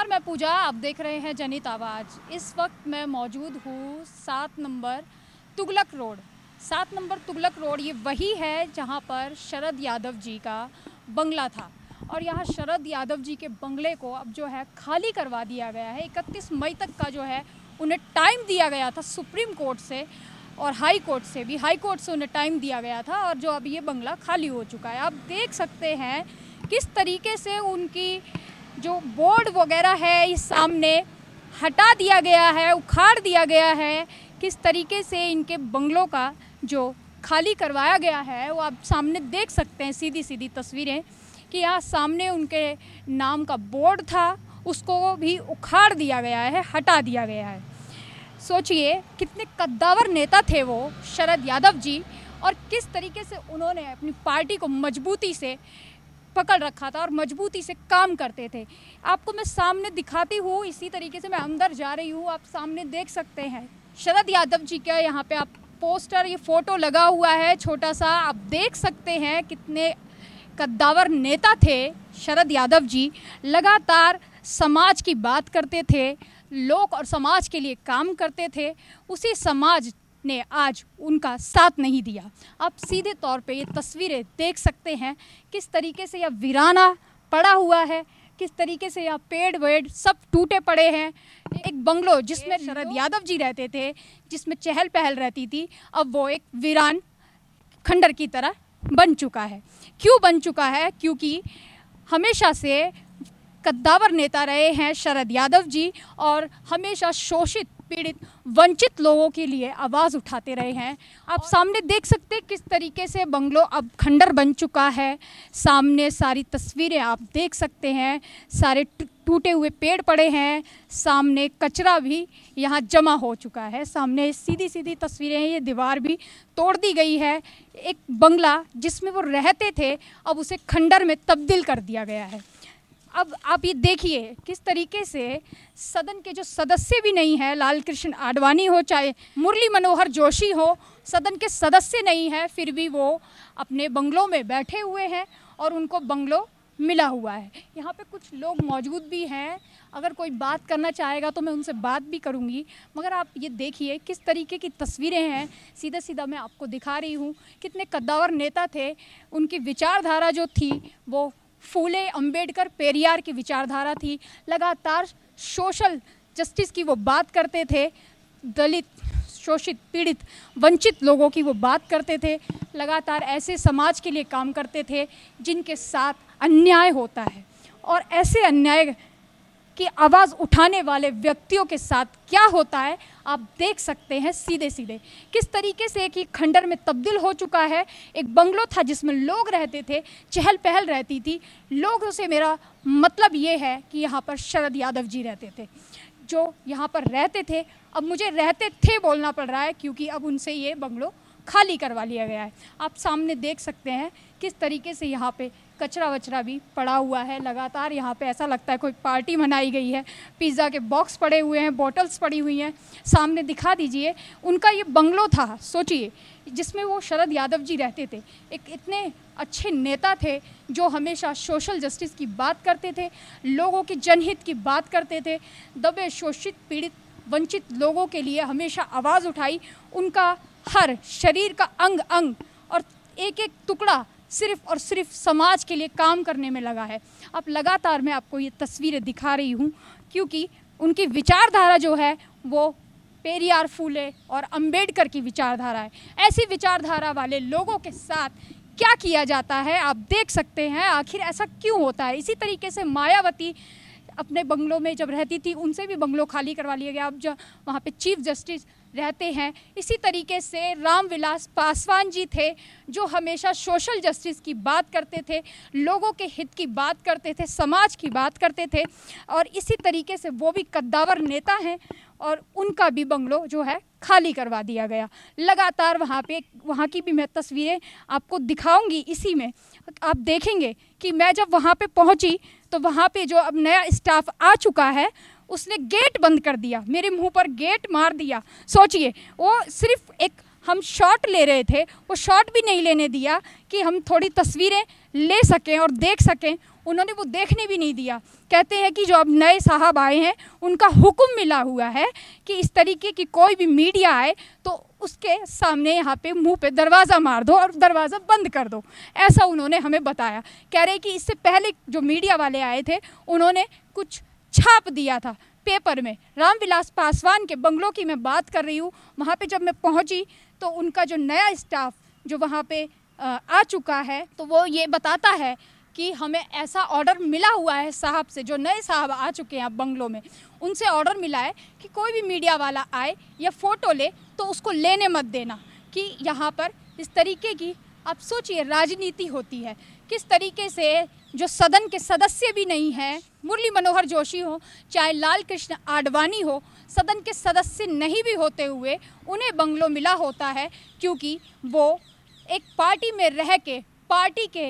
नमस्कार मैं पूजा आप देख रहे हैं जनित आवाज़ इस वक्त मैं मौजूद हूँ सात नंबर तुगलक रोड सात नंबर तुगलक रोड ये वही है जहाँ पर शरद यादव जी का बंगला था और यहाँ शरद यादव जी के बंगले को अब जो है खाली करवा दिया गया है 31 मई तक का जो है उन्हें टाइम दिया गया था सुप्रीम कोर्ट से और हाई कोर्ट से भी हाई कोर्ट से उन्हें टाइम दिया गया था और जो अब ये बंगला खाली हो चुका है आप देख सकते हैं किस तरीके से उनकी जो बोर्ड वगैरह है इस सामने हटा दिया गया है उखाड़ दिया गया है किस तरीके से इनके बंगलों का जो खाली करवाया गया है वो आप सामने देख सकते हैं सीधी सीधी तस्वीरें कि यहाँ सामने उनके नाम का बोर्ड था उसको भी उखाड़ दिया गया है हटा दिया गया है सोचिए कितने कद्दावर नेता थे वो शरद यादव जी और किस तरीके से उन्होंने अपनी पार्टी को मजबूती से पकड़ रखा था और मजबूती से काम करते थे आपको मैं सामने दिखाती हूँ इसी तरीके से मैं अंदर जा रही हूँ आप सामने देख सकते हैं शरद यादव जी का यहाँ पे आप पोस्टर ये फोटो लगा हुआ है छोटा सा आप देख सकते हैं कितने कद्दावर नेता थे शरद यादव जी लगातार समाज की बात करते थे लोक और समाज के लिए काम करते थे उसी समाज ने आज उनका साथ नहीं दिया आप सीधे तौर पे ये तस्वीरें देख सकते हैं किस तरीके से यह वीराना पड़ा हुआ है किस तरीके से यह पेड़ वेड़ सब टूटे पड़े हैं एक बंगलो जिसमें शरद यादव जी रहते थे जिसमें चहल पहल रहती थी अब वो एक वीरान खंडर की तरह बन चुका है क्यों बन चुका है क्योंकि हमेशा से कद्दावर नेता रहे हैं शरद यादव जी और हमेशा शोषित पीड़ित वंचित लोगों के लिए आवाज़ उठाते रहे हैं आप सामने देख सकते हैं किस तरीके से बंगलो अब खंडर बन चुका है सामने सारी तस्वीरें आप देख सकते हैं सारे टूटे हुए पेड़ पड़े हैं सामने कचरा भी यहाँ जमा हो चुका है सामने सीधी सीधी तस्वीरें हैं ये दीवार भी तोड़ दी गई है एक बंगला जिसमें वो रहते थे अब उसे खंडर में तब्दील कर दिया गया है अब आप ये देखिए किस तरीके से सदन के जो सदस्य भी नहीं हैं लाल कृष्ण आडवाणी हो चाहे मुरली मनोहर जोशी हो सदन के सदस्य नहीं हैं फिर भी वो अपने बंगलों में बैठे हुए हैं और उनको बंगलों मिला हुआ है यहाँ पे कुछ लोग मौजूद भी हैं अगर कोई बात करना चाहेगा तो मैं उनसे बात भी करूँगी मगर आप ये देखिए किस तरीके की तस्वीरें हैं सीधा सीधा मैं आपको दिखा रही हूँ कितने कद्दावर नेता थे उनकी विचारधारा जो थी वो फूले अंबेडकर पेरियार की विचारधारा थी लगातार सोशल जस्टिस की वो बात करते थे दलित शोषित पीड़ित वंचित लोगों की वो बात करते थे लगातार ऐसे समाज के लिए काम करते थे जिनके साथ अन्याय होता है और ऐसे अन्याय की आवाज़ उठाने वाले व्यक्तियों के साथ क्या होता है आप देख सकते हैं सीधे सीधे किस तरीके से एक ही खंडर में तब्दील हो चुका है एक बंगलो था जिसमें लोग रहते थे चहल पहल रहती थी लोगों से मेरा मतलब ये है कि यहाँ पर शरद यादव जी रहते थे जो यहाँ पर रहते थे अब मुझे रहते थे बोलना पड़ रहा है क्योंकि अब उनसे ये बंगलो खाली करवा लिया गया है आप सामने देख सकते हैं किस तरीके से यहाँ पे कचरा वचरा भी पड़ा हुआ है लगातार यहाँ पे ऐसा लगता है कोई पार्टी मनाई गई है पिज़्ज़ा के बॉक्स पड़े हुए हैं बॉटल्स पड़ी हुई हैं सामने दिखा दीजिए उनका ये बंगलो था सोचिए जिसमें वो शरद यादव जी रहते थे एक इतने अच्छे नेता थे जो हमेशा सोशल जस्टिस की बात करते थे लोगों के जनहित की बात करते थे दबे शोषित पीड़ित वंचित लोगों के लिए हमेशा आवाज़ उठाई उनका हर शरीर का अंग अंग और एक एक टुकड़ा सिर्फ और सिर्फ समाज के लिए काम करने में लगा है अब लगातार मैं आपको ये तस्वीरें दिखा रही हूँ क्योंकि उनकी विचारधारा जो है वो पेरियार फूले और अंबेडकर की विचारधारा है ऐसी विचारधारा वाले लोगों के साथ क्या किया जाता है आप देख सकते हैं आखिर ऐसा क्यों होता है इसी तरीके से मायावती अपने बंगलों में जब रहती थी उनसे भी बंगलों खाली करवा लिया गया अब जब वहाँ पे चीफ जस्टिस रहते हैं इसी तरीके से रामविलास पासवान जी थे जो हमेशा सोशल जस्टिस की बात करते थे लोगों के हित की बात करते थे समाज की बात करते थे और इसी तरीके से वो भी कद्दावर नेता हैं और उनका भी बंगलो जो है खाली करवा दिया गया लगातार वहाँ पे वहाँ की भी मैं तस्वीरें आपको दिखाऊंगी इसी में आप देखेंगे कि मैं जब वहाँ पे पहुँची तो वहाँ पे जो अब नया स्टाफ आ चुका है उसने गेट बंद कर दिया मेरे मुंह पर गेट मार दिया सोचिए वो सिर्फ एक हम शॉट ले रहे थे वो शॉट भी नहीं लेने दिया कि हम थोड़ी तस्वीरें ले सकें और देख सकें उन्होंने वो देखने भी नहीं दिया कहते हैं कि जो अब नए साहब आए हैं उनका हुक्म मिला हुआ है कि इस तरीके की कोई भी मीडिया आए तो उसके सामने यहाँ पे मुंह पे दरवाज़ा मार दो और दरवाज़ा बंद कर दो ऐसा उन्होंने हमें बताया कह रहे कि इससे पहले जो मीडिया वाले आए थे उन्होंने कुछ छाप दिया था पेपर में रामविलास पासवान के बंगलों की मैं बात कर रही हूँ वहाँ पे जब मैं पहुँची तो उनका जो नया स्टाफ जो वहाँ पे आ चुका है तो वो ये बताता है कि हमें ऐसा ऑर्डर मिला हुआ है साहब से जो नए साहब आ चुके हैं अब बंगलों में उनसे ऑर्डर मिला है कि कोई भी मीडिया वाला आए या फ़ोटो ले तो उसको लेने मत देना कि यहाँ पर इस तरीके की आप सोचिए राजनीति होती है किस तरीके से जो सदन के सदस्य भी नहीं हैं मुरली मनोहर जोशी हो चाहे लाल कृष्ण आडवाणी हो सदन के सदस्य नहीं भी होते हुए उन्हें बंगलों मिला होता है क्योंकि वो एक पार्टी में रह के पार्टी के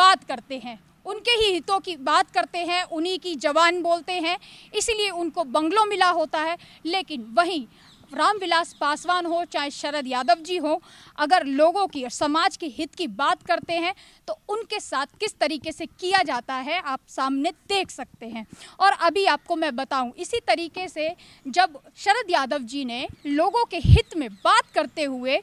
बात करते हैं उनके ही हितों की बात करते हैं उन्हीं की जवान बोलते हैं इसलिए उनको बंगलों मिला होता है लेकिन वहीं रामविलास पासवान हो चाहे शरद यादव जी हो अगर लोगों की और समाज के हित की बात करते हैं तो उनके साथ किस तरीके से किया जाता है आप सामने देख सकते हैं और अभी आपको मैं बताऊं इसी तरीके से जब शरद यादव जी ने लोगों के हित में बात करते हुए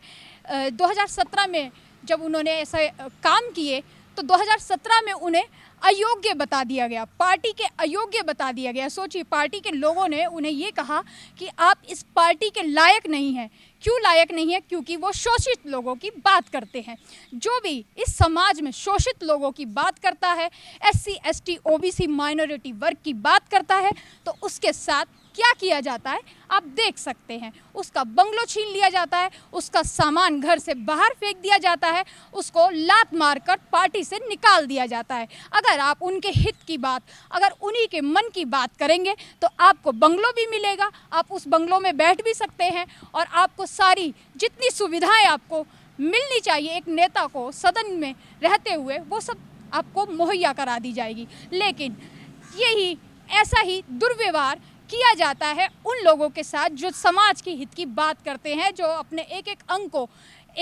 2017 में जब उन्होंने ऐसे काम किए तो 2017 में उन्हें अयोग्य बता दिया गया पार्टी के अयोग्य बता दिया गया सोचिए पार्टी के लोगों ने उन्हें ये कहा कि आप इस पार्टी के लायक नहीं हैं क्यों लायक नहीं है क्योंकि वो शोषित लोगों की बात करते हैं जो भी इस समाज में शोषित लोगों की बात करता है S C S T O B C minority वर्ग की बात करता है तो उसके साथ क्या किया जाता है आप देख सकते हैं उसका बंगलो छीन लिया जाता है उसका सामान घर से बाहर फेंक दिया जाता है उसको लात मारकर पार्टी से निकाल दिया जाता है अगर आप उनके हित की बात अगर उन्हीं के मन की बात करेंगे तो आपको बंगलो भी मिलेगा आप उस बंगलो में बैठ भी सकते हैं और आपको सारी जितनी सुविधाएँ आपको मिलनी चाहिए एक नेता को सदन में रहते हुए वो सब आपको मुहैया करा दी जाएगी लेकिन यही ऐसा ही दुर्व्यवहार किया जाता है उन लोगों के साथ जो समाज के हित की बात करते हैं जो अपने एक एक अंग को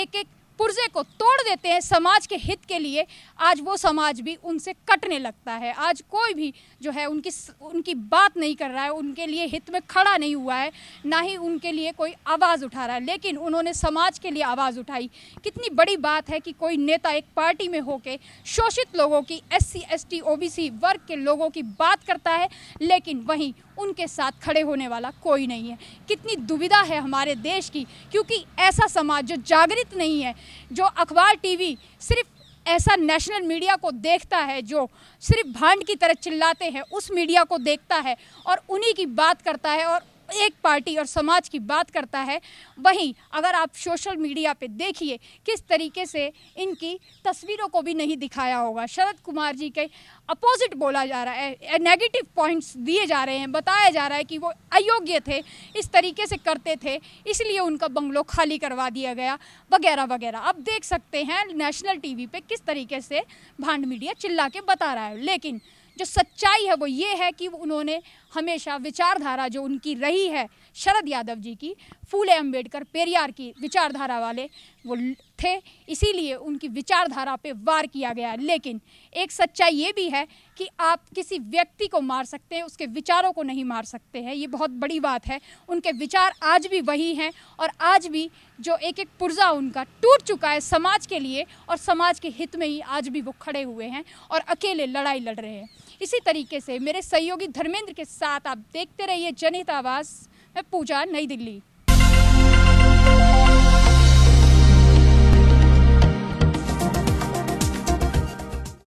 एक एक पुर्जे को तोड़ देते हैं समाज के हित के लिए आज वो समाज भी उनसे कटने लगता है आज कोई भी जो है उनकी उनकी बात नहीं कर रहा है उनके लिए हित में खड़ा नहीं हुआ है ना ही उनके लिए कोई आवाज़ उठा रहा है लेकिन उन्होंने समाज के लिए आवाज़ उठाई कितनी बड़ी बात है कि कोई नेता एक पार्टी में होके शोषित लोगों की S C S T O B C वर्ग के लोगों की बात करता है लेकिन वहीं उनके साथ खड़े होने वाला कोई नहीं है कितनी दुविधा है हमारे देश की क्योंकि ऐसा समाज जो जागृत नहीं है जो अखबार टीवी सिर्फ ऐसा नेशनल मीडिया को देखता है जो सिर्फ भांड की तरह चिल्लाते हैं उस मीडिया को देखता है और उन्हीं की बात करता है और एक पार्टी और समाज की बात करता है वहीं अगर आप सोशल मीडिया पे देखिए किस तरीके से इनकी तस्वीरों को भी नहीं दिखाया होगा शरद कुमार जी के अपोजिट बोला जा रहा है नेगेटिव पॉइंट्स दिए जा रहे हैं बताया जा रहा है कि वो अयोग्य थे इस तरीके से करते थे इसलिए उनका बंगलो खाली करवा दिया गया वगैरह वगैरह आप देख सकते हैं नेशनल टी पे किस तरीके से भांड मीडिया चिल्ला के बता रहा है लेकिन जो सच्चाई है वो ये है कि उन्होंने हमेशा विचारधारा जो उनकी रही है शरद यादव जी की फूले अंबेडकर पेरियार की विचारधारा वाले वो थे इसीलिए उनकी विचारधारा पे वार किया गया लेकिन एक सच्चाई ये भी है कि आप किसी व्यक्ति को मार सकते हैं उसके विचारों को नहीं मार सकते हैं ये बहुत बड़ी बात है उनके विचार आज भी वही हैं और आज भी जो एक एक पुर्जा उनका टूट चुका है समाज के लिए और समाज के हित में ही आज भी वो खड़े हुए हैं और अकेले लड़ाई लड़ रहे हैं इसी तरीके से मेरे सहयोगी धर्मेंद्र के साथ आप देखते रहिए जनहित आवास मैं पूजा नई दिल्ली